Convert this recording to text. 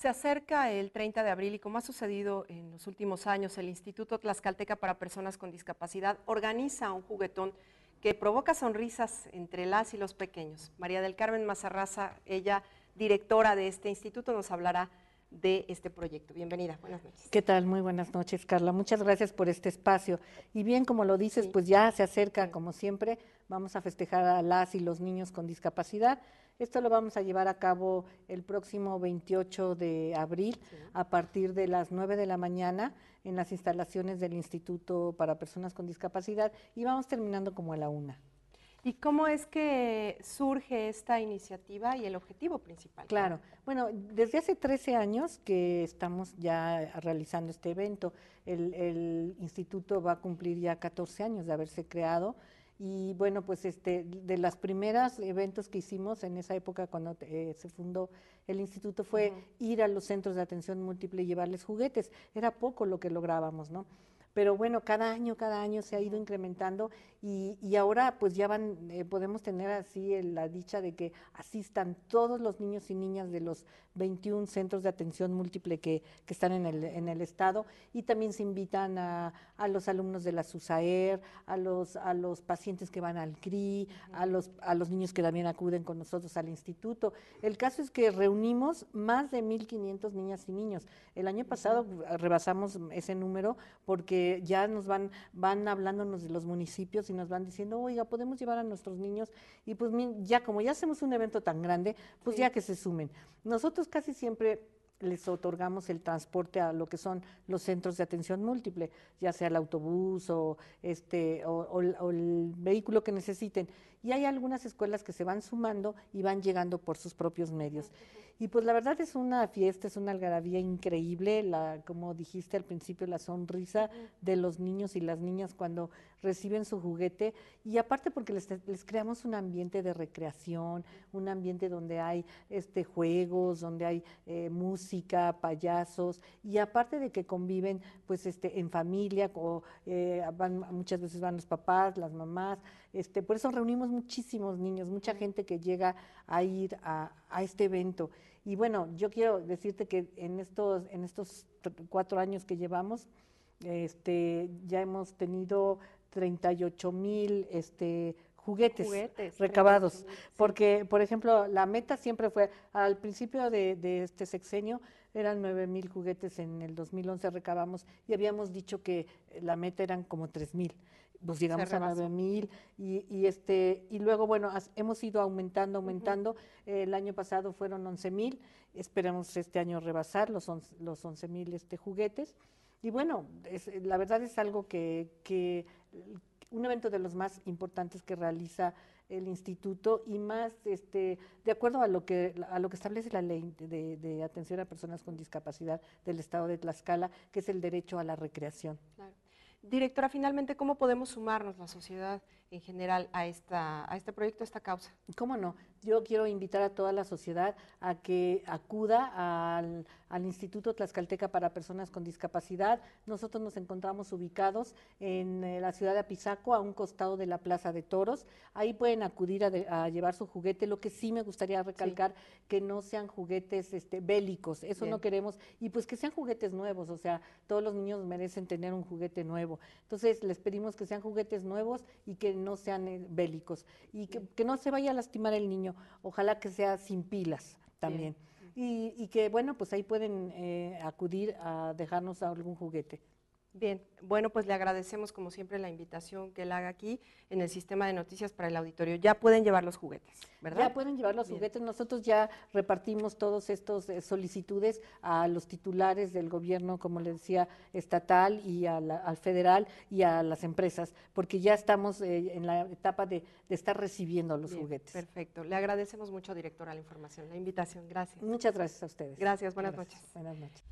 Se acerca el 30 de abril y como ha sucedido en los últimos años, el Instituto Tlaxcalteca para Personas con Discapacidad organiza un juguetón que provoca sonrisas entre las y los pequeños. María del Carmen Mazarraza, ella directora de este instituto, nos hablará de este proyecto. Bienvenida, buenas noches. ¿Qué tal? Muy buenas noches, Carla. Muchas gracias por este espacio. Y bien, como lo dices, pues ya se acerca, como siempre, vamos a festejar a las y los niños con discapacidad. Esto lo vamos a llevar a cabo el próximo 28 de abril a partir de las 9 de la mañana en las instalaciones del Instituto para Personas con Discapacidad y vamos terminando como a la una. ¿Y cómo es que surge esta iniciativa y el objetivo principal? Claro, bueno, desde hace 13 años que estamos ya realizando este evento. El, el instituto va a cumplir ya 14 años de haberse creado y bueno, pues este, de los primeros eventos que hicimos en esa época cuando eh, se fundó el instituto fue ir a los centros de atención múltiple y llevarles juguetes. Era poco lo que lográbamos, ¿no? Pero bueno, cada año, cada año se ha ido incrementando y, ahora pues ya van, eh, podemos tener así la dicha de que asistan todos los niños y niñas de los 21 centros de atención múltiple que, están en el, en el estado y también se invitan a, los alumnos de la SUSAER, a los, a los pacientes que van al CRI, a los, a los niños que también acuden con nosotros al instituto. El caso es que reunimos más de 1.500 niñas y niños. El año pasado mm, rebasamos ese número porque ya nos van, van hablándonos de los municipios y nos van diciendo, oiga, podemos llevar a nuestros niños y pues ya como ya hacemos un evento tan grande, pues ya que se sumen. Nosotros casi siempre les otorgamos el transporte a lo que son los centros de atención múltiple, ya sea el autobús o, este, el vehículo que necesiten. Y hay algunas escuelas que se van sumando y van llegando por sus propios medios. Y pues la verdad es una fiesta, es una algarabía increíble, la, como dijiste al principio, la sonrisa de los niños y las niñas cuando reciben su juguete y aparte porque les, creamos un ambiente de recreación, un ambiente donde hay este, juegos, donde hay eh, música, payasos y aparte de que conviven pues este, en familia, o, eh, muchas veces van los papás, las mamás, este, por eso reunimos muchísimos niños, mucha gente que llega a ir a, a este evento. Y bueno, yo quiero decirte que en estos, en estos cuatro años que llevamos, este, ya hemos tenido 38 mil este, juguetes, recabados. Porque, por ejemplo, la meta siempre fue, al principio de, este sexenio, eran 9 mil juguetes en el 2011 recabamos y habíamos dicho que la meta eran como 3 mil. Pues llegamos a 9 mil y, este, y luego, bueno, hemos ido aumentando, aumentando. El año pasado fueron 11 mil, esperamos este año rebasar los, los 11 mil este, juguetes. Y bueno, es, la verdad es algo que, un evento de los más importantes que realiza el instituto y más este de acuerdo a lo que lo que establece la ley de, atención a personas con discapacidad del estado de Tlaxcala, que es el derecho a la recreación. Directora, finalmente, ¿cómo podemos sumarnos la sociedad en general a, esta, a este proyecto, a esta causa? ¿Cómo no? Yo quiero invitar a toda la sociedad a que acuda al al Instituto Tlaxcalteca para Personas con Discapacidad. Nosotros nos encontramos ubicados en eh, la ciudad de Apizaco, a un costado de la Plaza de Toros. Ahí pueden acudir a, llevar su juguete. Lo que sí me gustaría recalcar, que no sean juguetes este, bélicos, eso no queremos. Y pues que sean juguetes nuevos, o sea, todos los niños merecen tener un juguete nuevo. Entonces les pedimos que sean juguetes nuevos y que no sean eh, bélicos. Y que, no se vaya a lastimar el niño, ojalá que sea sin pilas también y, que, bueno, pues ahí pueden eh, acudir a dejarnos algún juguete. Bien, bueno, pues le agradecemos como siempre la invitación que él haga aquí en el sistema de noticias para el auditorio. Ya pueden llevar los juguetes, ¿verdad? Ya pueden llevar los juguetes. Nosotros ya repartimos todos estos eh, solicitudes a los titulares del gobierno, como le decía, estatal y al federal y a las empresas, porque ya estamos eh, en la etapa de, estar recibiendo los juguetes. Perfecto. Le agradecemos mucho, directora, la información, la invitación. Gracias. Muchas gracias a ustedes. Gracias, buenas noches. Buenas noches.